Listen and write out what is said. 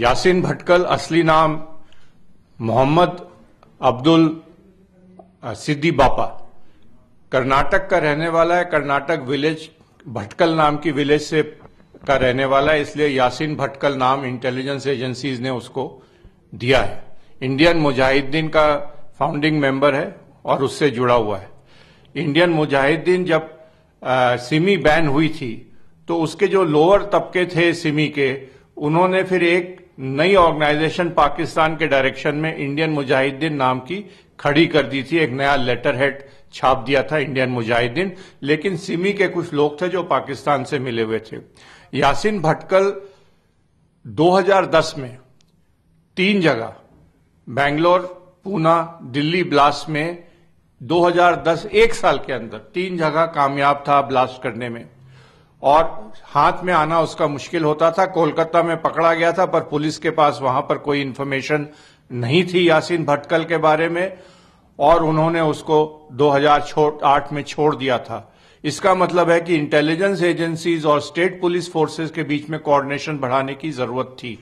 यासीन भटकल असली नाम मोहम्मद अब्दुल सिद्दी बापा कर्नाटक का रहने वाला है कर्नाटक विलेज भटकल नाम की विलेज से का रहने वाला है इसलिए यासीन भटकल नाम इंटेलिजेंस एजेंसीज ने उसको दिया है इंडियन मुजाहिदीन का फाउंडिंग मेंबर है और उससे जुड़ा हुआ है इंडियन मुजाहिदीन जब आ, सिमी बैन हुई थी तो उसके जो लोअर तबके थे सिमी के उन्होंने फिर एक नई ऑर्गेनाइजेशन पाकिस्तान के डायरेक्शन में इंडियन मुजाहिदीन नाम की खड़ी कर दी थी एक नया लेटर हेड छाप दिया था इंडियन मुजाहिदीन लेकिन सिमी के कुछ लोग थे जो पाकिस्तान से मिले हुए थे यासिन भटकल 2010 में तीन जगह बेंगलोर पूना दिल्ली ब्लास्ट में 2010 एक साल के अंदर तीन जगह कामयाब था ब्लास्ट करने में और हाथ में आना उसका मुश्किल होता था कोलकाता में पकड़ा गया था पर पुलिस के पास वहां पर कोई इन्फॉर्मेशन नहीं थी यासीन भटकल के बारे में और उन्होंने उसको 2008 में छोड़ दिया था इसका मतलब है कि इंटेलिजेंस एजेंसीज और स्टेट पुलिस फोर्सेस के बीच में कोऑर्डिनेशन बढ़ाने की जरूरत थी